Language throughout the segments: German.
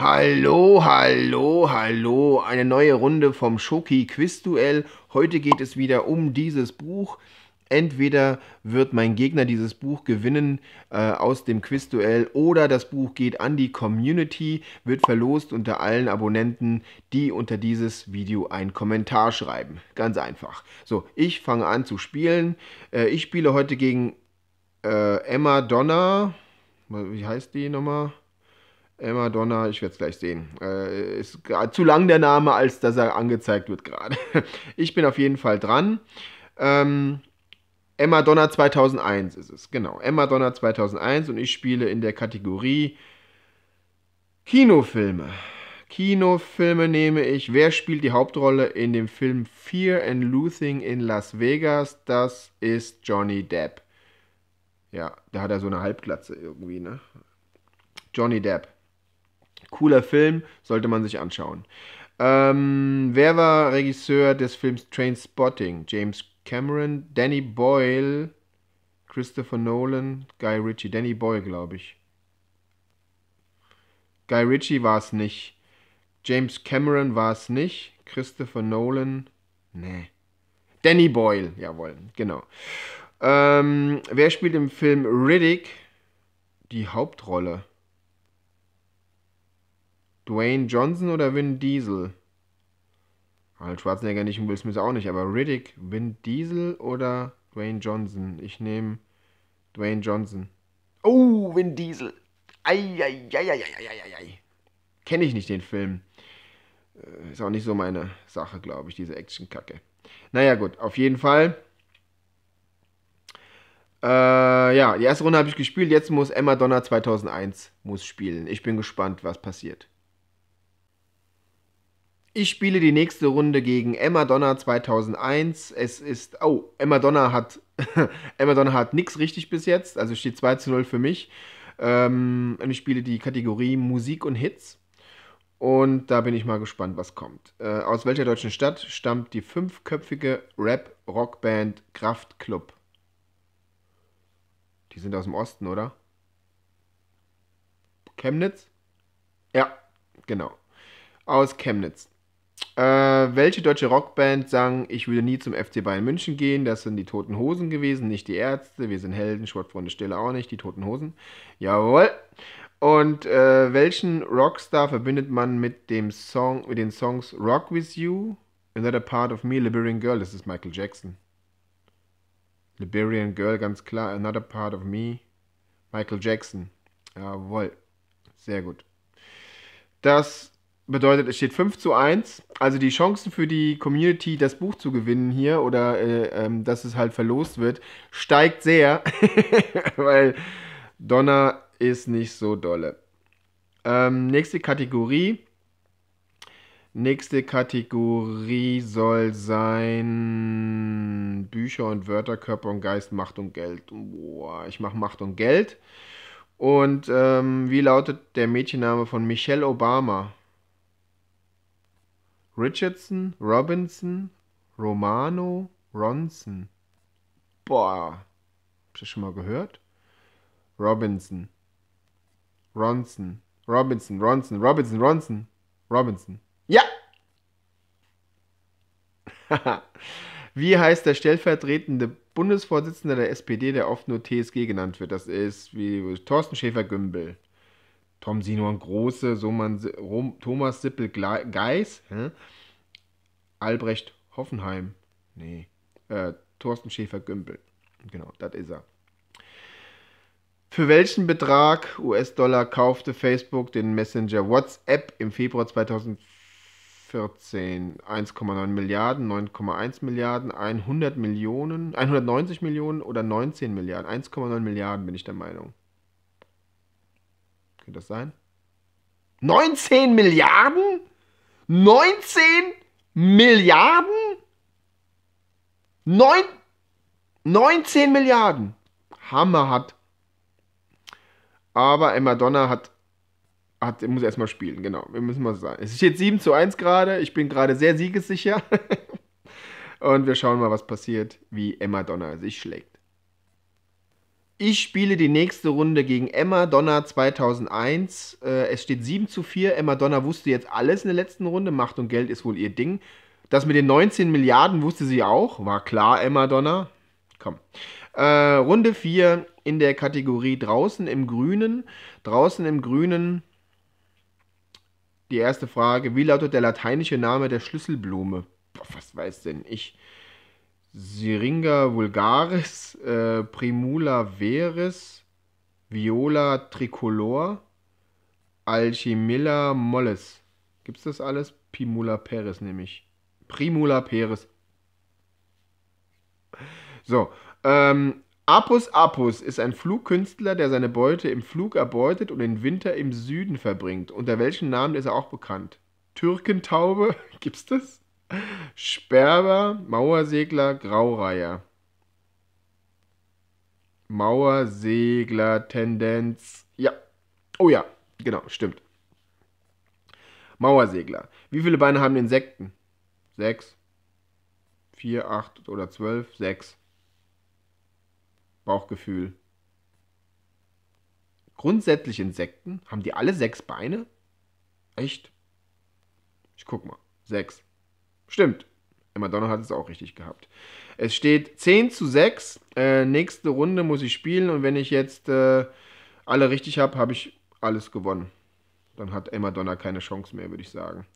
Hallo, hallo, hallo, eine neue Runde vom Schoki-Quiz-Duell. Heute geht es wieder um dieses Buch. Entweder wird mein Gegner dieses Buch gewinnen äh, aus dem Quizduell oder das Buch geht an die Community, wird verlost unter allen Abonnenten, die unter dieses Video einen Kommentar schreiben. Ganz einfach. So, ich fange an zu spielen. Äh, ich spiele heute gegen äh, Emma Donner. Wie heißt die nochmal? Emma Donna, ich werde es gleich sehen. Äh, ist zu lang der Name, als dass er angezeigt wird gerade. Ich bin auf jeden Fall dran. Ähm, Emma Donna 2001 ist es, genau. Emma Donna 2001 und ich spiele in der Kategorie Kinofilme. Kinofilme nehme ich. Wer spielt die Hauptrolle in dem Film Fear and Loathing in Las Vegas? Das ist Johnny Depp. Ja, da hat er so eine Halbglatze irgendwie, ne? Johnny Depp. Cooler Film, sollte man sich anschauen. Ähm, wer war Regisseur des Films Train Spotting? James Cameron, Danny Boyle, Christopher Nolan, Guy Ritchie. Danny Boyle, glaube ich. Guy Ritchie war es nicht. James Cameron war es nicht. Christopher Nolan, nee. Danny Boyle, jawohl, genau. Ähm, wer spielt im Film Riddick die Hauptrolle? Dwayne Johnson oder Vin Diesel? Halt, Schwarzenegger nicht und Will Smith auch nicht, aber Riddick, Vin Diesel oder Dwayne Johnson? Ich nehme Dwayne Johnson. Oh, Vin Diesel. Eieieiei. Kenne ich nicht den Film. Äh, ist auch nicht so meine Sache, glaube ich, diese Action-Kacke. Naja, gut, auf jeden Fall. Äh, ja, die erste Runde habe ich gespielt. Jetzt muss Emma Donner 2001 muss spielen. Ich bin gespannt, was passiert. Ich spiele die nächste Runde gegen Emma Donner 2001. Es ist, oh, Emma Donner hat, Emma Donner hat nichts richtig bis jetzt, also steht 2 zu 0 für mich. Ähm, und ich spiele die Kategorie Musik und Hits. Und da bin ich mal gespannt, was kommt. Äh, aus welcher deutschen Stadt stammt die fünfköpfige Rap-Rockband Kraftklub? Die sind aus dem Osten, oder? Chemnitz? Ja, genau. Aus Chemnitz. Äh, welche deutsche Rockband sang, ich würde nie zum FC Bayern München gehen? Das sind die Toten Hosen gewesen, nicht die Ärzte. Wir sind Helden, Sportfreunde Stille auch nicht, die Toten Hosen. Jawohl. Und äh, welchen Rockstar verbindet man mit dem Song, mit den Songs Rock With You, Another Part of Me, Liberian Girl? Das ist Michael Jackson. Liberian Girl, ganz klar. Another Part of Me, Michael Jackson. Jawohl. Sehr gut. Das Bedeutet, es steht 5 zu 1. Also die Chancen für die Community, das Buch zu gewinnen hier oder äh, ähm, dass es halt verlost wird, steigt sehr, weil Donner ist nicht so dolle. Ähm, nächste Kategorie. Nächste Kategorie soll sein Bücher und Wörter, Körper und Geist, Macht und Geld. Boah, ich mache Macht und Geld. Und ähm, wie lautet der Mädchenname von Michelle Obama? Richardson, Robinson, Romano, Ronson. Boah. Habt ihr schon mal gehört? Robinson. Ronson. Robinson, Ronson, Robinson, Ronson. Robinson. Ja! Wie heißt der stellvertretende Bundesvorsitzende der SPD, der oft nur TSG genannt wird? Das ist wie Thorsten Schäfer-Gümbel. Tom Sinon Große, Soman, Thomas Sippel Geis, hä? Albrecht Hoffenheim, nee, äh, Thorsten Schäfer-Gümbel. Genau, das ist er. Für welchen Betrag US-Dollar kaufte Facebook den Messenger WhatsApp im Februar 2014? 1,9 Milliarden, 9,1 Milliarden, 100 Millionen, 190 Millionen oder 19 Milliarden? 1,9 Milliarden bin ich der Meinung. Kann das sein? 19 Milliarden? 19 Milliarden? 9, 19 Milliarden. Hammer hat. Aber Emma Donner hat, hat muss erstmal spielen, genau. Wir müssen mal sagen. Es ist jetzt 7 zu 1 gerade. Ich bin gerade sehr siegessicher. Und wir schauen mal, was passiert, wie Emma Donner sich schlägt. Ich spiele die nächste Runde gegen Emma Donner 2001. Äh, es steht 7 zu 4. Emma Donner wusste jetzt alles in der letzten Runde. Macht und Geld ist wohl ihr Ding. Das mit den 19 Milliarden wusste sie auch. War klar, Emma Donner. Komm. Äh, Runde 4 in der Kategorie Draußen im Grünen. Draußen im Grünen. Die erste Frage: Wie lautet der lateinische Name der Schlüsselblume? Boah, was weiß denn ich? Syringa vulgaris, äh, Primula veris, Viola tricolor, Alchimilla molles. Gibt's das alles? Primula peris nämlich. Primula peris. So, ähm, Apus Apus ist ein Flugkünstler, der seine Beute im Flug erbeutet und den Winter im Süden verbringt. Unter welchen Namen ist er auch bekannt? Türkentaube? Gibt's das? Sperber, Mauersegler, Graureiher. Mauersegler, Tendenz. Ja. Oh ja, genau, stimmt. Mauersegler. Wie viele Beine haben Insekten? Sechs. Vier, acht oder zwölf? Sechs. Bauchgefühl. Grundsätzlich Insekten? Haben die alle sechs Beine? Echt? Ich guck mal. Sechs. Stimmt. Emma Donner hat es auch richtig gehabt. Es steht 10 zu 6. Äh, nächste Runde muss ich spielen und wenn ich jetzt äh, alle richtig habe, habe ich alles gewonnen. Dann hat Emma Donner keine Chance mehr, würde ich sagen.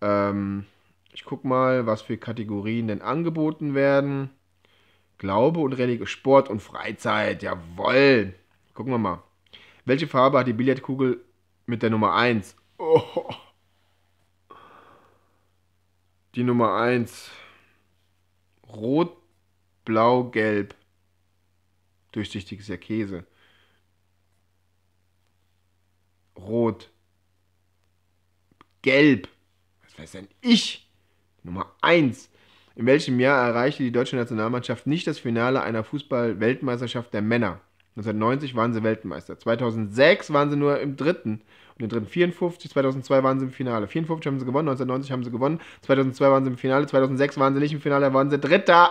Ähm, ich gucke mal, was für Kategorien denn angeboten werden. Glaube und Religion, Sport und Freizeit. Jawoll. Gucken wir mal. Welche Farbe hat die Billardkugel mit der Nummer 1? Oh die Nummer 1. Rot, blau, gelb. Durchsichtig ist ja Käse. Rot. Gelb. Was weiß denn ich? Nummer 1. In welchem Jahr erreichte die deutsche Nationalmannschaft nicht das Finale einer Fußball-Weltmeisterschaft der Männer? 1990 waren sie Weltmeister. 2006 waren sie nur im dritten. Und im dritten 54, 2002 waren sie im Finale. 54 haben sie gewonnen, 1990 haben sie gewonnen, 2002 waren sie im Finale, 2006 waren sie nicht im Finale, Da waren sie Dritter.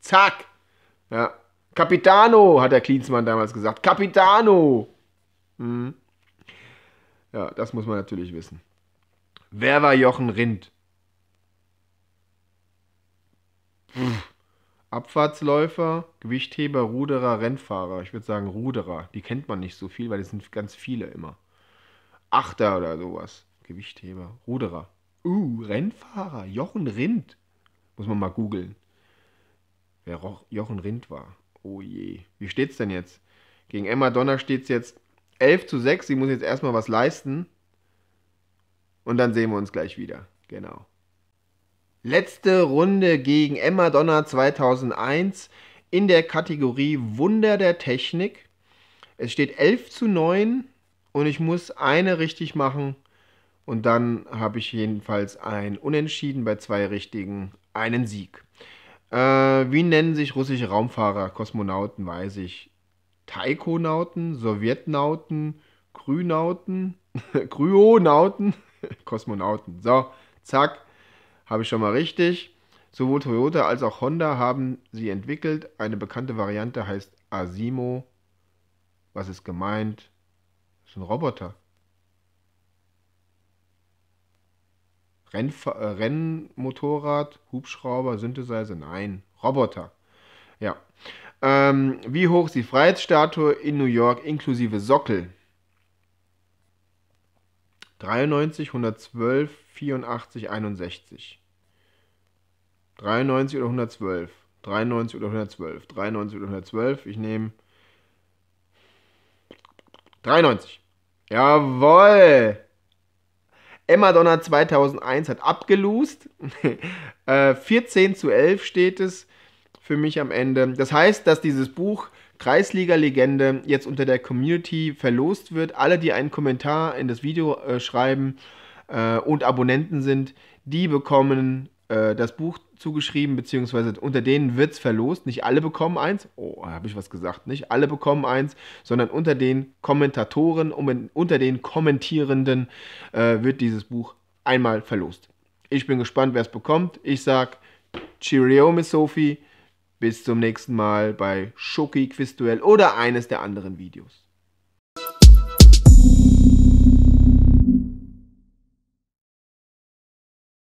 Zack. Ja. Capitano, hat der Klinsmann damals gesagt. Capitano. Mhm. Ja, das muss man natürlich wissen. Wer war Jochen Rindt? Pff. Abfahrtsläufer, Gewichtheber, Ruderer, Rennfahrer. Ich würde sagen Ruderer. Die kennt man nicht so viel, weil das sind ganz viele immer. Achter oder sowas. Gewichtheber, Ruderer. Uh, Rennfahrer. Jochen Rind. Muss man mal googeln. Wer Jochen Rind war. Oh je. Wie steht's denn jetzt? Gegen Emma Donner steht's jetzt 11 zu 6. Sie muss jetzt erstmal was leisten. Und dann sehen wir uns gleich wieder. Genau. Letzte Runde gegen Emma Donner 2001 in der Kategorie Wunder der Technik. Es steht 11 zu 9 und ich muss eine richtig machen. Und dann habe ich jedenfalls ein Unentschieden bei zwei richtigen, einen Sieg. Äh, wie nennen sich russische Raumfahrer? Kosmonauten weiß ich. Taikonauten, Sowjetnauten, Krünauten, Kryonauten, Kosmonauten. So, zack. Habe ich schon mal richtig. Sowohl Toyota als auch Honda haben sie entwickelt. Eine bekannte Variante heißt Asimo. Was ist gemeint? Das ist ein Roboter. Rennf äh, Rennmotorrad, Hubschrauber, Synthesizer, nein, Roboter. Ja. Ähm, wie hoch ist die Freiheitsstatue in New York inklusive Sockel? 93, 112, 84, 61. 93 oder 112. 93 oder 112. 93 oder 112. Ich nehme 93. Jawoll! Emma Donner 2001 hat abgelost. 14 äh, zu 11 steht es für mich am Ende. Das heißt, dass dieses Buch Kreisliga-Legende jetzt unter der Community verlost wird. Alle, die einen Kommentar in das Video äh, schreiben äh, und Abonnenten sind, die bekommen äh, das Buch zugeschrieben, beziehungsweise unter denen wird es verlost. Nicht alle bekommen eins, oh, habe ich was gesagt, nicht alle bekommen eins, sondern unter den Kommentatoren, um, unter den Kommentierenden äh, wird dieses Buch einmal verlost. Ich bin gespannt, wer es bekommt. Ich sage Cheerio, Miss Sophie. Bis zum nächsten Mal bei Schoki Quizduell oder eines der anderen Videos.